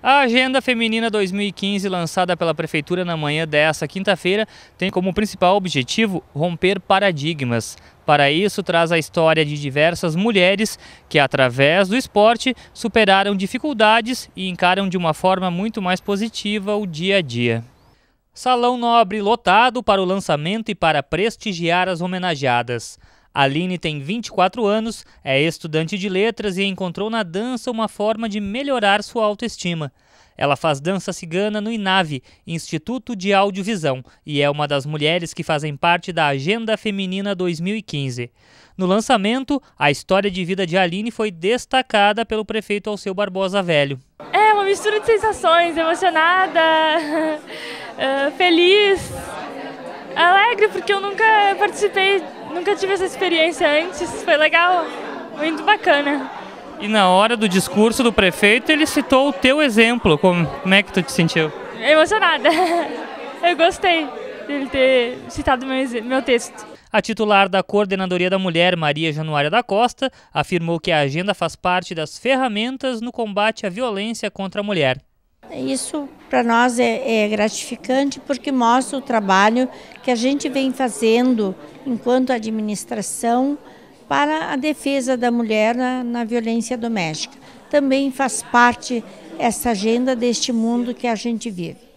A Agenda Feminina 2015, lançada pela Prefeitura na manhã desta quinta-feira, tem como principal objetivo romper paradigmas. Para isso, traz a história de diversas mulheres que, através do esporte, superaram dificuldades e encaram de uma forma muito mais positiva o dia a dia. Salão nobre lotado para o lançamento e para prestigiar as homenageadas. Aline tem 24 anos, é estudante de letras e encontrou na dança uma forma de melhorar sua autoestima. Ela faz dança cigana no INAVE, Instituto de Audiovisão, e é uma das mulheres que fazem parte da Agenda Feminina 2015. No lançamento, a história de vida de Aline foi destacada pelo prefeito Alceu Barbosa Velho. É uma mistura de sensações, emocionada, eh, feliz, alegre, porque eu nunca participei Nunca tive essa experiência antes, foi legal, muito bacana. E na hora do discurso do prefeito, ele citou o teu exemplo. Como, como é que tu te sentiu? Emocionada. Eu gostei dele ter citado meu, meu texto. A titular da Coordenadoria da Mulher, Maria Januária da Costa, afirmou que a agenda faz parte das ferramentas no combate à violência contra a mulher. Isso para nós é, é, gratificante porque mostra o trabalho que a gente vem fazendo enquanto administração para a defesa da mulher na, na violência doméstica. Também faz parte essa agenda deste mundo que a gente vive.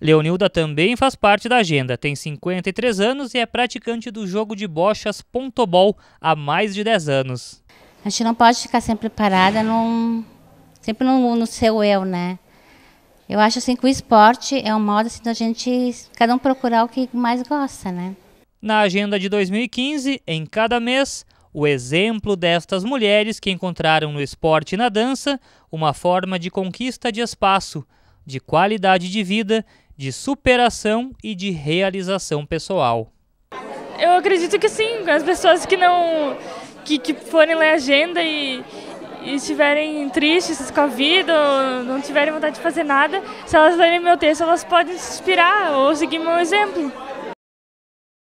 Leonilda também faz parte da agenda, tem 53 anos e é praticante do jogo de bochas Pontobol há mais de 10 anos. A gente não pode ficar sempre parada, num, sempre no, no seu eu, né? Eu acho assim que o esporte é um modo assim, da gente cada um procurar o que mais gosta, né? Na agenda de 2015, em cada mês, o exemplo destas mulheres que encontraram no esporte e na dança uma forma de conquista de espaço, de qualidade de vida, de superação e de realização pessoal. Eu acredito que sim, as pessoas que não que, que forem ler a agenda e e estiverem tristes com a vida, ou não tiverem vontade de fazer nada, se elas lerem meu texto, elas podem se inspirar ou seguir meu exemplo.